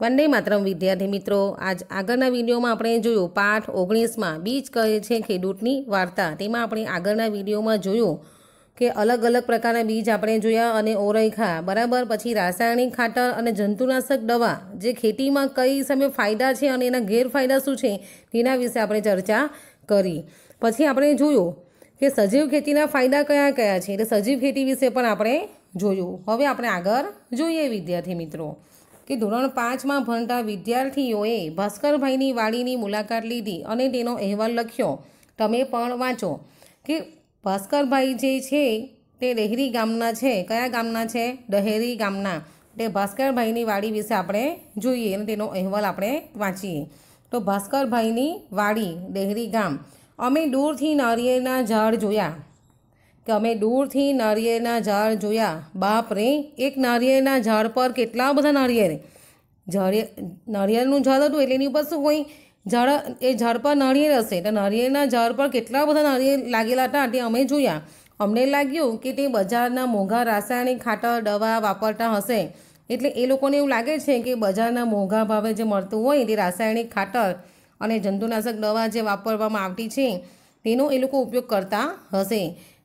વંદે માત્રમ વિદ્યાર્થી મિત્રો આજ આગળના વિડીયોમાં આપણે જોયું પાઠ ઓગણીસમાં બીજ કહે છે ખેડૂતની વાર્તા તેમાં આપણે આગળના વિડીયોમાં જોયું કે અલગ અલગ પ્રકારના બીજ આપણે જોયા અને ઓરૈખા બરાબર પછી રાસાયણિક ખાતર અને જંતુનાશક દવા જે ખેતીમાં કઈ સમયે ફાયદા છે અને એના ગેરફાયદા શું છે તેના વિશે આપણે ચર્ચા કરી પછી આપણે જોયું કે સજીવ ખેતીના ફાયદા કયા કયા છે એટલે સજીવ ખેતી વિશે પણ આપણે જોયું હવે આપણે આગળ જોઈએ વિદ્યાર્થી મિત્રો કે ધોરણ પાંચમાં ભણતા વિદ્યાર્થીઓએ ભાસ્કરભાઈની વાડીની મુલાકાત લીધી અને તેનો અહેવાલ લખ્યો તમે પણ વાંચો કે ભાસ્કરભાઈ જે છે તે ડહેરી ગામના છે કયા ગામના છે ડહેરી ગામના તે ભાસ્કરભાઈની વાડી વિશે આપણે જોઈએ અને તેનો અહેવાલ આપણે વાંચીએ તો ભાસ્કરભાઈની વાડી દહેરી ગામ અમે દૂરથી નારિયેળના ઝાડ જોયા કે અમે દૂરથી નારિયેળના ઝાડ જોયા બાપ રે એક નારિયેળના ઝાડ પર કેટલા બધા નારિયેળ ઝાડ નારિયેળનું ઝાડ હતું એટલે એની ઉપર શું હોય ઝાડ એ ઝાડ પર નારિયેળ હશે તો નારિયેળના ઝાડ પર કેટલા બધા નારિયેળ લાગેલા હતા તે અમે જોયા અમને લાગ્યું કે તે બજારના મોંઘા રાસાયણિક ખાતર દવા વાપરતા હશે એટલે એ લોકોને એવું લાગે છે કે બજારના મોંઘા ભાવે જે મળતું હોય તે રાસાયણિક ખાતર અને જંતુનાશક દવા જે વાપરવામાં આવતી છે તેનો એ લોકો ઉપયોગ કરતા હશે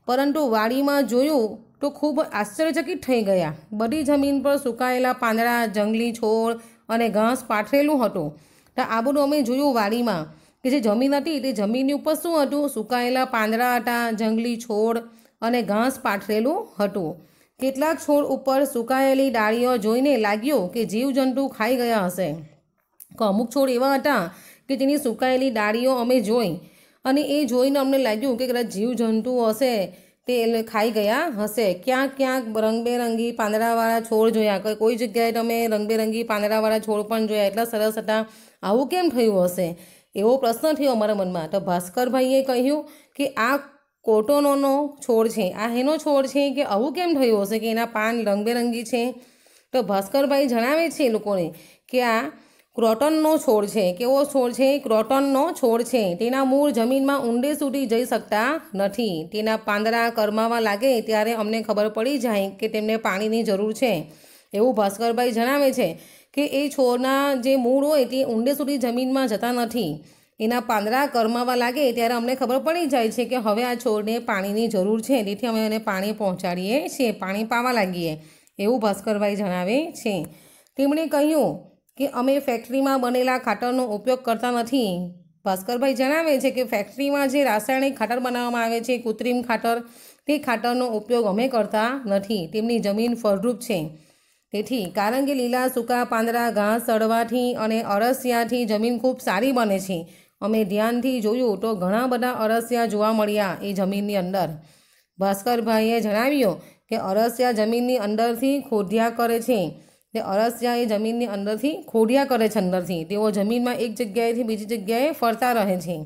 પરંતુ વાડીમાં જોયું તો ખૂબ આશ્ચર્યચકિત થઈ ગયા બધી જમીન પર સુકાયેલા પાંદડા જંગલી છોડ અને ઘાસ પાથરેલું હતું તો બધું અમે જોયું વાડીમાં કે જે જમીન હતી તે જમીનની ઉપર શું હતું સુકાયેલા પાંદડા હતા જંગલી છોડ અને ઘાસ પાથરેલું હતું કેટલાક છોડ ઉપર સુકાયેલી ડાળીઓ જોઈને લાગ્યું કે જીવજંતુ ખાઈ ગયા હશે અમુક છોડ એવા હતા કે તેની સુકાયેલી ડાળીઓ અમે જોઈ અને એ જોઈને અમને લાગ્યું કે કદાચ જીવજંતુઓ હશે તે ખાઈ ગયા હશે ક્યાંક ક્યાંક રંગબેરંગી પાંદડાવાળા છોડ જોયા કોઈ જગ્યાએ તમે રંગબેરંગી પાંદડાવાળા છોડ પણ જોયા એટલા સરસ હતા આવું કેમ થયું હશે એવો પ્રશ્ન થયો અમારા મનમાં તો ભાસ્કરભાઈએ કહ્યું કે આ કોટોનોનો છોડ છે આ એનો છોડ છે કે આવું કેમ થયું હશે કે એના પાન રંગબેરંગી છે તો ભાસ્કરભાઈ જણાવે છે લોકોને કે આ ક્રોટનનો છોડ છે કેવો છોડ છે ક્રોટનનો છોડ છે તેના મૂળ જમીનમાં ઊંડે સુધી જઈ શકતા નથી તેના પાંદડા કરમાવા લાગે ત્યારે અમને ખબર પડી જાય કે તેમને પાણીની જરૂર છે એવું ભાસ્કરભાઈ જણાવે છે કે એ છોડના જે મૂળ હોય તે ઊંડે સુધી જમીનમાં જતા નથી એના પાંદડા કરમાવા લાગે ત્યારે અમને ખબર પડી જાય છે કે હવે આ છોડને પાણીની જરૂર છે તેથી અમે એને પાણી પહોંચાડીએ છીએ પાણી પાવા લાગીએ એવું ભાસ્કરભાઈ જણાવે છે તેમણે કહ્યું કે અમે ફેક્ટરીમાં બનેલા ખાટરનો ઉપયોગ કરતા નથી ભાસ્કરભાઈ જણાવે છે કે ફેક્ટરીમાં જે રાસાયણિક ખાતર બનાવવામાં આવે છે કૃત્રિમ ખાતર તે ખાતરનો ઉપયોગ અમે કરતા નથી તેમની જમીન ફળરૂપ છે તેથી કારણ કે લીલા સૂકા પાંદડા ઘાસ સડવાથી અને અરસિયાથી જમીન ખૂબ સારી બને છે અમે ધ્યાનથી જોયું તો ઘણા બધા અરસિયા જોવા મળ્યા એ જમીનની અંદર ભાસ્કરભાઈએ જણાવ્યું કે અરસિયા જમીનની અંદરથી ખોદ્યા કરે છે તે અરસિયા એ જમીનની અંદરથી ખોડિયા કરે છે અંદરથી તેઓ જમીનમાં એક જગ્યાએથી બીજી જગ્યાએ ફરતા રહે છે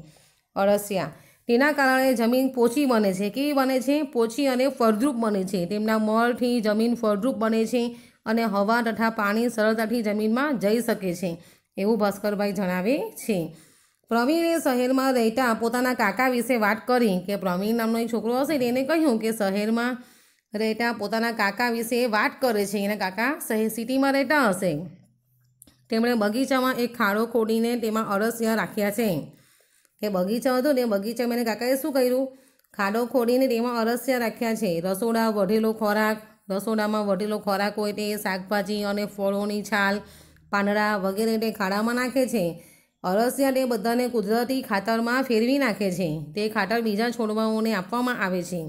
અરસિયા તેના કારણે જમીન પોચી બને છે કેવી બને છે પોચી અને ફળદ્રુપ બને છે તેમના મળથી જમીન ફળદ્રુપ બને છે અને હવા તથા પાણી સરળતાથી જમીનમાં જઈ શકે છે એવું ભાસ્કરભાઈ જણાવે છે પ્રવીણે શહેરમાં રહેતા પોતાના કાકા વિશે વાત કરી કે પ્રવીણ નામનો એક છોકરો હશે તેને કહ્યું કે શહેરમાં રહેતા પોતાના કાકા વિશે વાત કરે છે એના કાકા શહેર સિટીમાં રહેતા હશે તેમણે બગીચામાં એક ખાડો ખોડીને તેમાં અળસિયા રાખ્યા છે કે બગીચા હતો ને બગીચામાં એને કાકાએ શું કર્યું ખાડો ખોડીને તેમાં અળસિયા રાખ્યા છે રસોડા વઢેલો ખોરાક રસોડામાં વઢેલો ખોરાક હોય તે શાકભાજી અને ફળોની છાલ પાંદડા વગેરે તે ખાડામાં નાખે છે અળસિયા તે બધાને કુદરતી ખાતરમાં ફેરવી નાખે છે તે ખાતર બીજા છોડવાઓને આપવામાં આવે છે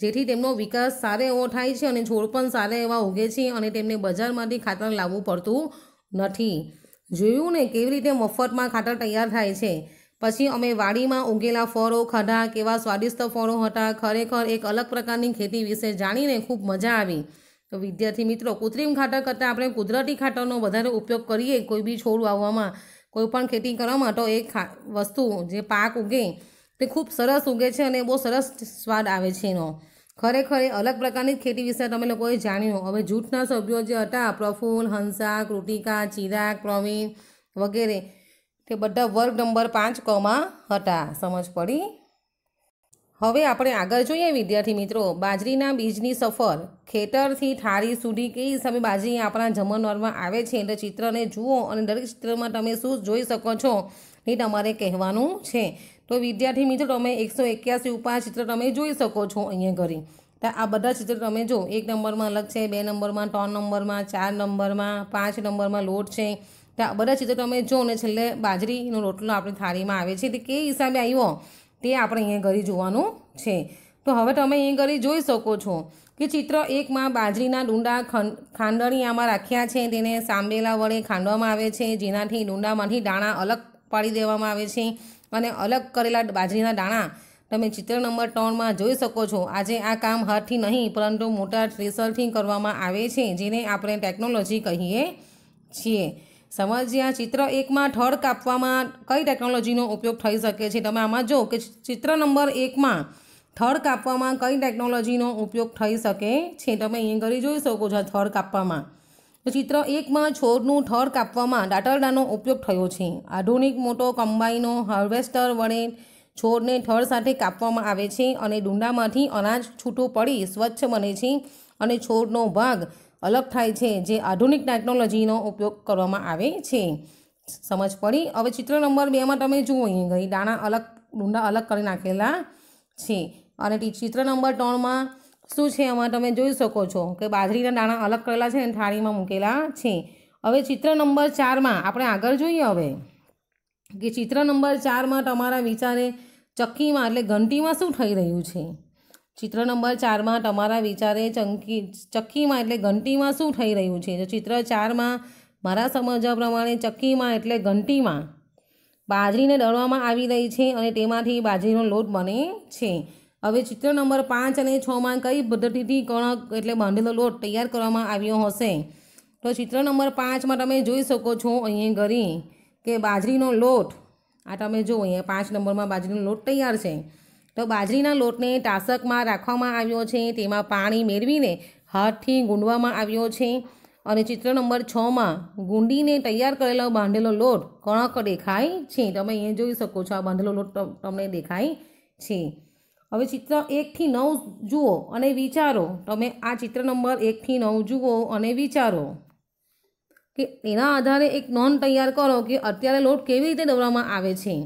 જેથી તેમનો વિકાસ સારો એવો થાય છે અને છોડ પણ સારા એવા ઉગે છે અને તેમને બજારમાંથી ખાતર લાવવું પડતું નથી જોયું ને કેવી રીતે મફતમાં ખાતર તૈયાર થાય છે પછી અમે વાડીમાં ઉગેલા ફળો ખડા કેવા સ્વાદિષ્ટ ફળો હતા ખરેખર એક અલગ પ્રકારની ખેતી વિશે જાણીને ખૂબ મજા આવી તો વિદ્યાર્થી મિત્રો કૃત્રિમ ખાતર કરતાં આપણે કુદરતી ખાતરનો વધારે ઉપયોગ કરીએ કોઈ બી છોડ વાવવામાં કોઈપણ ખેતી કરવામાં તો એ વસ્તુ જે પાક ઉગે તે ખૂબ સરસ ઉગે છે અને બહુ સરસ સ્વાદ આવે છે એનો ખરેખર એ અલગ પ્રકારની જ ખેતી વિશે તમે લોકોએ જાણ્યું હવે જૂથના સભ્યો જે હતા પ્રફુલ હંસા કૃતિકા ચિરાગ પ્રવીણ વગેરે તે બધા વર્ગ નંબર પાંચ કમાં હતા સમજ પડી હવે આપણે આગળ જોઈએ વિદ્યાર્થી મિત્રો બાજરીના બીજની સફર ખેતરથી થાળી સુધી કઈ હિસાબે બાજરી આપણા જમણવારમાં આવે છે એટલે ચિત્રને જુઓ અને દરેક ચિત્રમાં તમે શું જોઈ શકો છો એ તમારે કહેવાનું છે તો વિદ્યાર્થી મિત્રો તમે એકસો એક્યાસી ઉપર ચિત્ર તમે જોઈ શકો છો અહીંયા ઘરે તો આ બધા ચિત્ર તમે જો એક નંબરમાં અલગ છે બે નંબરમાં ત્રણ નંબરમાં ચાર નંબરમાં પાંચ નંબરમાં લોટ છે તો આ બધા ચિત્ર તમે જો અને છેલ્લે બાજરીનો રોટલો આપણે થાળીમાં આવે છે તે કે હિસાબે આવ્યો તે આપણે અહીંયા ઘરે જોવાનું છે તો હવે તમે અહીં ઘરે જોઈ શકો છો કે ચિત્ર એકમાં બાજરીના ડુંડા ખાંડણીયામાં રાખ્યા છે તેને સાંબેલા વડે ખાંડવામાં આવે છે જેનાથી ડુંડામાંથી દાણા અલગ પાડી દેવામાં આવે છે અને અલગ કરેલા બાજરીના દાણા તમે ચિત્ર નંબર ત્રણમાં જોઈ શકો છો આજે આ કામ હાથથી નહીં પરંતુ મોટા થ્રેસરથી કરવામાં આવે છે જેને આપણે ટેકનોલોજી કહીએ છીએ સમજ્યા ચિત્ર એકમાં થળ કાપવામાં કઈ ટેકનોલોજીનો ઉપયોગ થઈ શકે છે તમે આમાં જો કે ચિત્ર નંબર એકમાં થળ કાપવામાં કઈ ટેકનોલોજીનો ઉપયોગ થઈ શકે છે તમે અહીં ઘરે જોઈ શકો છો થળ કાપવામાં ચિત્ર એકમાં છોડનું થડ કાપવામાં દાંટરડાનો ઉપયોગ થયો છે આધુનિક મોટો કમ્બાઈનો હાર્વેસ્ટર વડે છોડને થડ સાથે કાપવામાં આવે છે અને ડુંડામાંથી અનાજ છૂટું પડી સ્વચ્છ બને છે અને છોડનો ભાગ અલગ થાય છે જે આધુનિક ટેકનોલોજીનો ઉપયોગ કરવામાં આવે છે સમજ પડી હવે ચિત્ર નંબર બેમાં તમે જુઓ અહીં ગઈ દાણા અલગ ડુંડા અલગ કરી નાખેલા છે અને ચિત્ર નંબર ત્રણમાં શું છે એમાં તમે જોઈ શકો છો કે બાજરીના દાણા અલગ કરેલા છે અને થાળીમાં મૂકેલા છે હવે ચિત્ર નંબર ચારમાં આપણે આગળ જોઈએ હવે કે ચિત્ર નંબર ચારમાં તમારા વિચારે ચક્કીમાં એટલે ઘંટીમાં શું થઈ રહ્યું છે ચિત્ર નંબર ચારમાં તમારા વિચારે ચંકી ચક્કીમાં એટલે ઘંટીમાં શું થઈ રહ્યું છે તો ચિત્ર ચારમાં મારા સમજવા પ્રમાણે ચક્કીમાં એટલે ઘંટીમાં બાજરીને દળવામાં આવી રહી છે અને તેમાંથી બાજરીનો લોટ બને છે હવે ચિત્ર નંબર પાંચ અને છમાં કઈ પદ્ધતિથી કણક એટલે બાંધેલો લોટ તૈયાર કરવામાં આવ્યો હશે તો ચિત્ર નંબર પાંચમાં તમે જોઈ શકો છો અહીંયા ઘરી કે બાજરીનો લોટ આ તમે જો અહીંયા પાંચ નંબરમાં બાજરીનો લોટ તૈયાર છે તો બાજરીના લોટને ટાસકમાં રાખવામાં આવ્યો છે તેમાં પાણી મેળવીને હાથથી ગુંડવામાં આવ્યો છે અને ચિત્ર નંબર છમાં ગુંડીને તૈયાર કરેલો બાંધેલો લોટ કણક દેખાય છે તમે અહીંયા જોઈ શકો છો આ બાંધેલો લોટ તમને દેખાય છે હવે ચિત્ર એકથી નવ જુઓ અને વિચારો તમે આ ચિત્ર નંબર એકથી નવ જુઓ અને વિચારો કે એના આધારે એક નોંધ તૈયાર કરો કે અત્યારે લોટ કેવી રીતે દોરવામાં આવે છે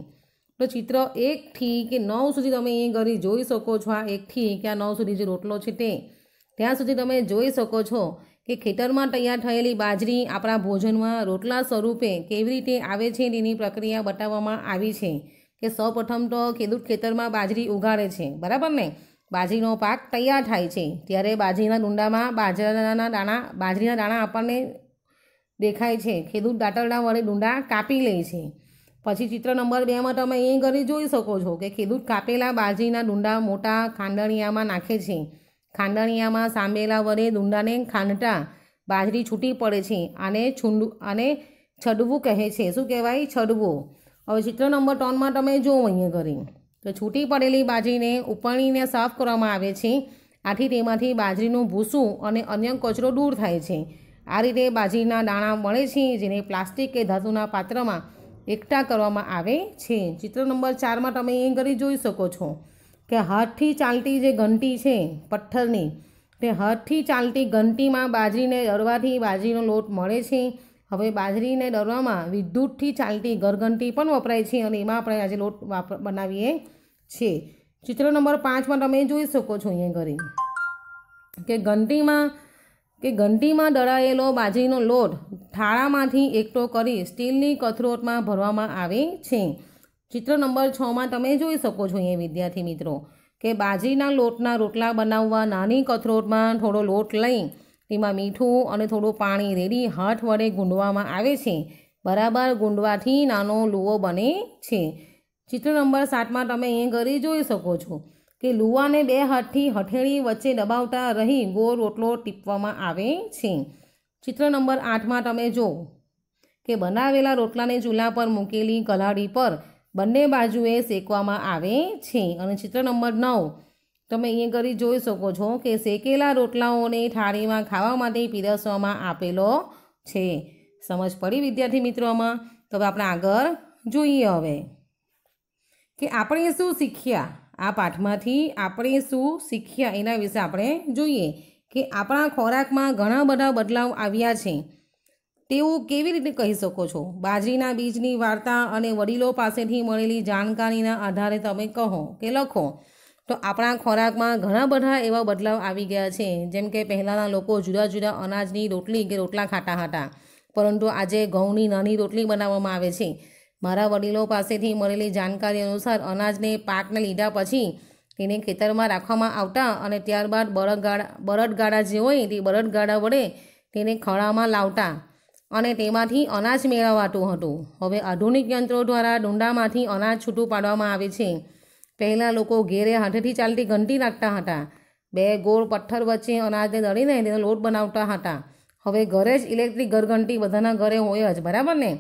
તો ચિત્ર એકથી કે નવ સુધી તમે એ ઘડી જોઈ શકો છો આ એકથી કે આ નવ સુધી જે રોટલો છે તે ત્યાં સુધી તમે જોઈ શકો છો કે ખેતરમાં તૈયાર થયેલી બાજરી આપણા ભોજનમાં રોટલા સ્વરૂપે કેવી રીતે આવે છે તેની પ્રક્રિયા બતાવવામાં આવી છે કે સૌપ્રથમ તો ખેડૂત ખેતરમાં બાજરી ઉગાડે છે બરાબર ને બાજરીનો પાક તૈયાર થાય છે ત્યારે બાજરીના ડુંડામાં બાજરાના દાણા બાજરીના દાણા આપણને દેખાય છે ખેડૂત દાંતરડા વડે ડુંડા કાપી લે છે પછી ચિત્ર નંબર બેમાં તમે એ ઘરે જોઈ શકો છો કે ખેડૂત કાપેલા બાજરીના ડુંડા મોટા ખાંડણિયામાં નાખે છે ખાંડણિયામાં સાંભેલા વડે ડુંડાને ખાંડતા બાજરી છૂટી પડે છે અને છૂંડું અને છડવું કહે છે શું કહેવાય છડવું હવે ચિત્ર નંબર ત્રણમાં તમે જોવો અહીંયા કરી તો છૂટી પડેલી બાજરીને ઉપણીને સાફ કરવામાં આવે છે આથી તેમાંથી બાજરીનું ભૂસું અને અન્ય કચરો દૂર થાય છે આ રીતે બાજરીના દાણા મળે છે જેને પ્લાસ્ટિક કે ધાતુના પાત્રમાં એકઠા કરવામાં આવે છે ચિત્ર નંબર ચારમાં તમે એ ઘરે જોઈ શકો છો કે હાથથી ચાલતી જે ઘંટી છે પથ્થરની તે હાથથી ચાલતી ઘંટીમાં બાજરીને અડવાથી બાજરીનો લોટ મળે છે હવે બાજરીને ડરવામાં વિદ્યુતથી ચાલતી ઘરઘંટી પણ વપરાય છે અને એમાં આપણે આજે લોટ બનાવીએ છીએ ચિત્ર નંબર પાંચમાં તમે જોઈ શકો છો અહીંયા ઘરે કે ઘંટીમાં કે ઘંટીમાં દળાયેલો બાજરીનો લોટ થાળામાંથી એકઠો કરી સ્ટીલની કથરોટમાં ભરવામાં આવે છે ચિત્ર નંબર છમાં તમે જોઈ શકો છો અહીંયા વિદ્યાર્થી મિત્રો કે બાજરીના લોટના રોટલા બનાવવા નાની કથરોટમાં થોડો લોટ લઈ તેમાં મીઠું અને થોડું પાણી રેડી હાથ વડે ગુંડવામાં આવે છે બરાબર ગુંડવાથી નાનો લુઓ બને છે ચિત્ર નંબર સાતમાં તમે અહીં ઘરે જોઈ શકો છો કે લુવાને બે હાથથી હથેળી વચ્ચે દબાવતા રહી ગોળ રોટલો ટીપવામાં આવે છે ચિત્ર નંબર આઠમાં તમે જો કે બનાવેલા રોટલાને ચૂલા પર મૂકેલી કલાડી પર બંને બાજુએ શેકવામાં આવે છે અને ચિત્ર નંબર નવ તમે અહીંયા કરી જોઈ શકો છો કે શેકેલા રોટલાઓને થાળીમાં ખાવા માટે પીરસવામાં આપેલો છે સમજ પડી વિદ્યાર્થી મિત્રોમાં તો આપણે આગળ જોઈએ હવે કે આપણે શું શીખ્યા આ પાઠમાંથી આપણે શું શીખ્યા એના વિશે આપણે જોઈએ કે આપણા ખોરાકમાં ઘણા બધા બદલાવ આવ્યા છે તેવું કેવી રીતે કહી શકો છો બાજરીના બીજની વાર્તા અને વડીલો પાસેથી મળેલી જાણકારીના આધારે તમે કહો કે લખો તો આપણા ખોરાકમાં ઘણા બધા એવા બદલાવ આવી ગયા છે જેમ કે પહેલાંના લોકો જુદા જુદા અનાજની રોટલી કે રોટલા ખાતા હતા પરંતુ આજે ઘઉંની નાની રોટલી બનાવવામાં આવે છે મારા વડીલો પાસેથી મળેલી જાણકારી અનુસાર અનાજને પાકને લીધા પછી તેને ખેતરમાં રાખવામાં આવતા અને ત્યારબાદ બળદગાડા બળદગાડા જે હોય તે બળદગાડા વડે તેને ખળામાં લાવતા અને તેમાંથી અનાજ મેળવાતું હતું હવે આધુનિક યંત્રો દ્વારા ડુંડામાંથી અનાજ છૂટું પાડવામાં આવે છે પહેલાં લોકો ઘેરે હાથેથી ચાલતી ઘંટી નાખતા હતા બે ગોળ પથ્થર વચ્ચે અનાજને દળીને તેનો લોટ બનાવતા હતા હવે ઘરે જ ઇલેક્ટ્રિક ઘરઘંટી બધાના ઘરે હોય જ બરાબર ને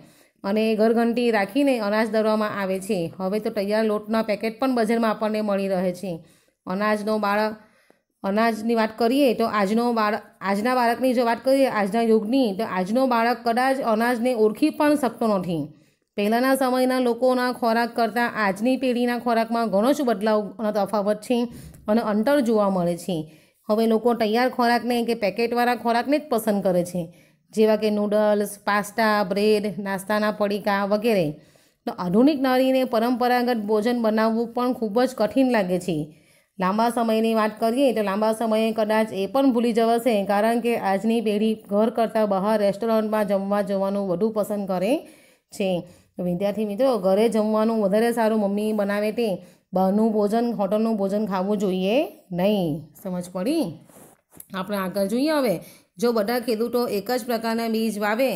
અને ઘરઘંટી રાખીને અનાજ દળવામાં આવે છે હવે તો તૈયાર લોટના પેકેટ પણ બજારમાં આપણને મળી રહે છે અનાજનો બાળક અનાજની વાત કરીએ તો આજનો બાળક આજના બાળકની જો વાત કરીએ આજના યુગની તો આજનો બાળક કદાચ અનાજને ઓળખી પણ શકતો નથી પહેલાંના સમયના લોકોના ખોરાક કરતાં આજની પેઢીના ખોરાકમાં ઘણો જ બદલાવ તફાવત છે અને અંતર જોવા મળે છે હવે લોકો તૈયાર ખોરાકને કે પેકેટવાળા ખોરાકને જ પસંદ કરે છે જેવા કે નૂડલ્સ પાસ્તા બ્રેડ નાસ્તાના પડીકા વગેરે તો આધુનિક નારીને પરંપરાગત ભોજન બનાવવું પણ ખૂબ જ કઠિન લાગે છે લાંબા સમયની વાત કરીએ તો લાંબા સમયે કદાચ એ પણ ભૂલી જવાશે કારણ કે આજની પેઢી ઘર કરતાં બહાર રેસ્ટોરન્ટમાં જમવા જવાનું વધુ પસંદ કરે છે તો વિદ્યાર્થી મિત્રો ઘરે જમવાનું વધારે સારું મમ્મી બનાવે તે બહારનું ભોજન હોટલનું ભોજન ખાવું જોઈએ નહીં સમજ પડી આપણે આગળ જોઈએ હવે જો બધા ખેડૂતો એક જ પ્રકારના બીજ વાવે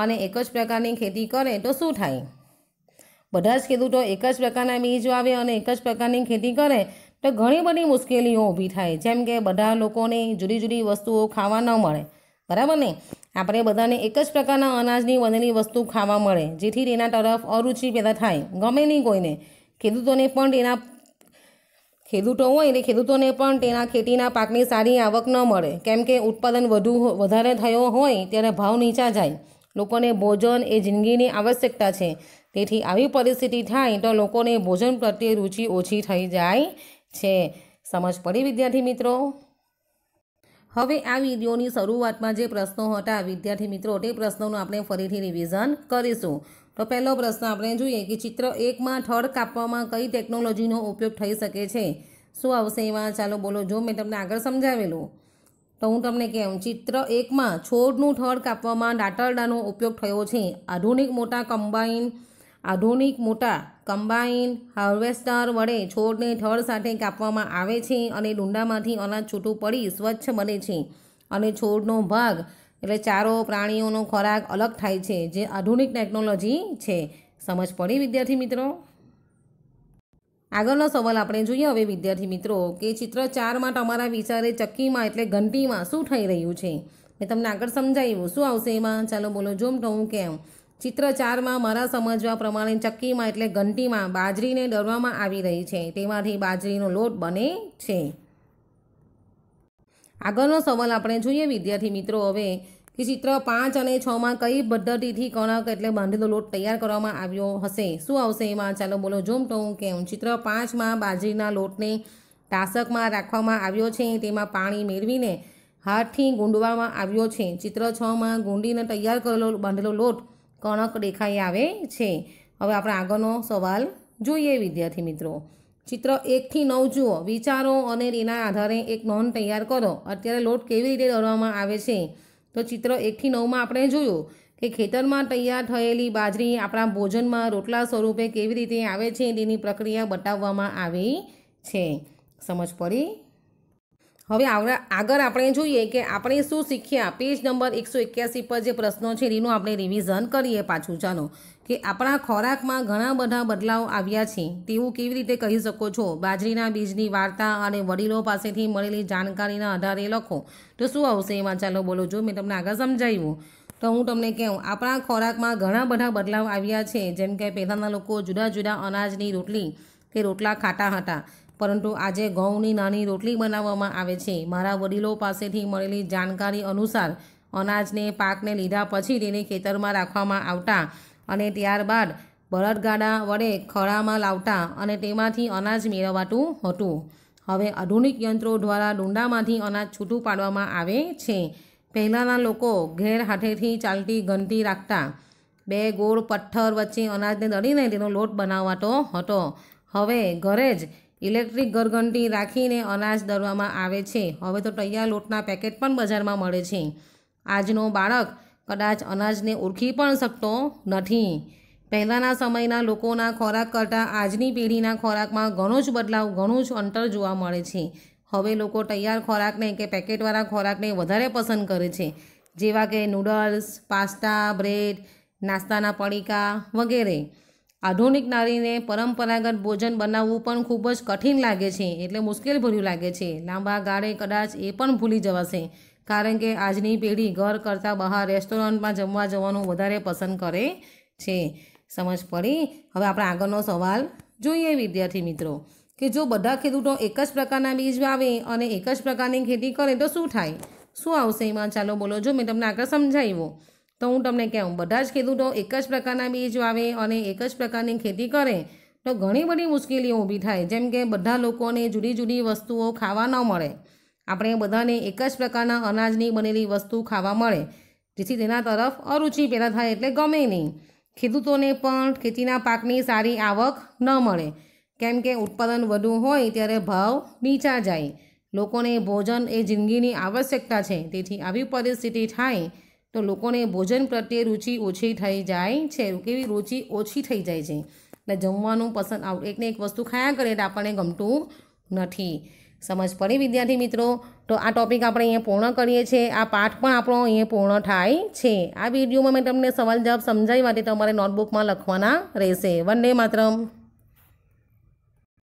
અને એક જ પ્રકારની ખેતી કરે તો શું થાય બધા જ ખેડૂતો એક જ પ્રકારના બીજ વાવે અને એક જ પ્રકારની ખેતી કરે તો ઘણી બધી મુશ્કેલીઓ ઊભી થાય જેમ કે બધા લોકોને જુદી જુદી વસ્તુઓ ખાવા ન મળે બરાબર ને આપણે બધાને એક જ પ્રકારના અનાજની વનેલી વસ્તુ ખાવા મળે જેથી તેના તરફ અરુચિ પેદા થાય ગમે નહીં કોઈને ખેડૂતોને પણ તેના ખેડૂતો હોય એટલે ખેડૂતોને પણ તેના ખેતીના પાકની સારી આવક ન મળે કેમ કે ઉત્પાદન વધુ વધારે થયો હોય ત્યારે ભાવ નીચા જાય લોકોને ભોજન એ જિંદગીની આવશ્યકતા છે તેથી આવી પરિસ્થિતિ થાય તો લોકોને ભોજન પ્રત્યે રુચિ ઓછી થઈ જાય છે સમજ પડી વિદ્યાર્થી મિત્રો હવે આ વિડીયોની શરૂઆતમાં જે પ્રશ્નો હતા વિદ્યાર્થી મિત્રો તે પ્રશ્નોનું આપણે ફરીથી રિવિઝન કરીશું તો પહેલો પ્રશ્ન આપણે જોઈએ કે ચિત્ર એકમાં થળ કાપવામાં કઈ ટેકનોલોજીનો ઉપયોગ થઈ શકે છે શું આવશે એમાં ચાલો બોલો જો મેં તમને આગળ સમજાવેલું તો હું તમને કહું ચિત્ર એકમાં છોડનું થળ કાપવામાં દાંટરડાનો ઉપયોગ થયો છે આધુનિક મોટા કમ્બાઈન આધુનિક મોટા કમ્બાઈન હાર્વેસ્ટર વડે છોડને થળ સાથે કાપવામાં આવે છે અને ડુંડામાંથી અનાજ છૂટું પડી સ્વચ્છ બને છે અને છોડનો ભાગ એટલે ચારો પ્રાણીઓનો ખોરાક અલગ થાય છે જે આધુનિક ટેકનોલોજી છે સમજ પડી વિદ્યાર્થી મિત્રો આગળનો સવાલ આપણે જોઈએ હવે વિદ્યાર્થી મિત્રો કે ચિત્ર ચારમાં તમારા વિચારે ચક્કીમાં એટલે ઘંટીમાં શું થઈ રહ્યું છે મેં તમને આગળ સમજાવ્યું શું આવશે એમાં ચાલો બોલો જોમ તો હું કેમ ચિત્ર ચારમાં મારા સમજવા પ્રમાણે ચક્કીમાં એટલે ઘંટીમાં બાજરીને દળવામાં આવી રહી છે તેમાંથી બાજરીનો લોટ બને છે આગળનો સવાલ આપણે જોઈએ વિદ્યાર્થી મિત્રો હવે કે ચિત્ર પાંચ અને છમાં કઈ પદ્ધતિથી કણક એટલે બાંધેલો લોટ તૈયાર કરવામાં આવ્યો હશે શું આવશે એમાં ચાલો બોલો જોમ તો હું કેમ ચિત્ર પાંચમાં બાજરીના લોટને ટાસકમાં રાખવામાં આવ્યો છે તેમાં પાણી મેળવીને હાથથી ગુંડવામાં આવ્યો છે ચિત્ર છમાં ગુંડીને તૈયાર કરેલો બાંધેલો લોટ કણક દેખાઈ આવે છે હવે આપણે આગળનો સવાલ જોઈએ વિદ્યાર્થી મિત્રો ચિત્ર એકથી નવ જુઓ વિચારો અને તેના આધારે એક નોંધ તૈયાર કરો અત્યારે લોટ કેવી રીતે દોરવામાં આવે છે તો ચિત્ર એકથી નવમાં આપણે જોયું કે ખેતરમાં તૈયાર થયેલી બાજરી આપણા ભોજનમાં રોટલા સ્વરૂપે કેવી રીતે આવે છે તેની પ્રક્રિયા બતાવવામાં આવી છે સમજ પડી હવે આગળ આપણે જોઈએ કે આપણે શું શીખ્યા પેજ નંબર એકસો એક્યાસી પર જે પ્રશ્નો છે એનું આપણે રિવિઝન કરીએ પાછું ચાલો કે આપણા ખોરાકમાં ઘણા બધા બદલાવ આવ્યા છે તેવું કેવી રીતે કહી શકો છો બાજરીના બીજની વાર્તા અને વડીલો પાસેથી મળેલી જાણકારીના આધારે લખો તો શું આવશે એમાં ચાલો બોલો જો મેં તમને આગળ સમજાવ્યું તો હું તમને કહું આપણા ખોરાકમાં ઘણા બધા બદલાવ આવ્યા છે જેમ કે પહેલાંના લોકો જુદા જુદા અનાજની રોટલી કે રોટલા ખાતા હતા પરંતુ આજે ઘઉંની નાની રોટલી બનાવવામાં આવે છે મારા વડીલો પાસેથી મળેલી જાણકારી અનુસાર અનાજને પાકને લીધા પછી તેને ખેતરમાં રાખવામાં આવતા અને ત્યારબાદ બળદગાડા વડે ખળામાં લાવતા અને તેમાંથી અનાજ મેળવાતું હતું હવે આધુનિક યંત્રો દ્વારા ડુંડામાંથી અનાજ છૂટું પાડવામાં આવે છે પહેલાંના લોકો ઘેર હાથેથી ચાલતી ઘંટી રાખતા બે ગોળ પથ્થર વચ્ચે અનાજને દળીને તેનો લોટ બનાવાતો હતો હવે ઘરે જ ઇલેક્ટ્રિક ઘરઘંટી રાખીને અનાજ દરવામાં આવે છે હવે તો તૈયાર લોટના પેકેટ પણ બજારમાં મળે છે આજનો બાળક કદાચ અનાજને ઓળખી પણ શકતો નથી પહેલાંના સમયના લોકોના ખોરાક કરતાં આજની પેઢીના ખોરાકમાં ઘણો જ બદલાવ ઘણું જ અંતર જોવા મળે છે હવે લોકો તૈયાર ખોરાકને કે પેકેટવાળા ખોરાકને વધારે પસંદ કરે છે જેવા કે નૂડલ્સ પાસ્તા બ્રેડ નાસ્તાના પડીકા વગેરે આધુનિક નારીને પરંપરાગત ભોજન બનાવવું પણ ખૂબ જ કઠિન લાગે છે એટલે મુશ્કેલભર્યું લાગે છે લાંબા ગાળે કદાચ એ પણ ભૂલી જવાશે કારણ કે આજની પેઢી ઘર કરતાં બહાર રેસ્ટોરન્ટમાં જમવા જવાનું વધારે પસંદ કરે છે સમજ પડી હવે આપણે આગળનો સવાલ જોઈએ વિદ્યાર્થી મિત્રો કે જો બધા ખેડૂતો એક જ પ્રકારના બીજ વાવે અને એક જ પ્રકારની ખેતી કરે તો શું થાય શું આવશે એમાં ચાલો બોલો જો મેં તમને આગળ સમજાવ્યું તો હું તમને કહું બધા જ ખેડૂતો એક જ પ્રકારના બીજ વાવે અને એક જ પ્રકારની ખેતી કરે તો ઘણી બધી મુશ્કેલીઓ ઊભી થાય જેમ કે બધા લોકોને જુદી જુદી વસ્તુઓ ખાવા ન મળે આપણે બધાને એક જ પ્રકારના અનાજની બનેલી વસ્તુ ખાવા મળે જેથી તેના તરફ અરુચિ પેદા થાય એટલે ગમે નહીં ખેડૂતોને પણ ખેતીના પાકની સારી આવક ન મળે કેમ કે ઉત્પાદન વધુ હોય ત્યારે ભાવ નીચા જાય લોકોને ભોજન એ જિંદગીની આવશ્યકતા છે તેથી આવી પરિસ્થિતિ થાય તો લોકોને ભોજન પ્રત્યે રુચિ ઓછી થઈ જાય છે કેવી રુચિ ઓછી થઈ જાય છે એટલે જમવાનું પસંદ આવ એકને એક વસ્તુ ખાયા કરે એટલે આપણને ગમતું નથી સમજ પડી વિદ્યાર્થી મિત્રો તો આ ટૉપિક આપણે અહીંયા પૂર્ણ કરીએ છીએ આ પાઠ પણ આપણો અહીંયા પૂર્ણ થાય છે આ વિડીયોમાં મેં તમને સવાલ જવાબ સમજાવી માટે તમારે નોટબુકમાં લખવાના રહેશે ડે માત્રમ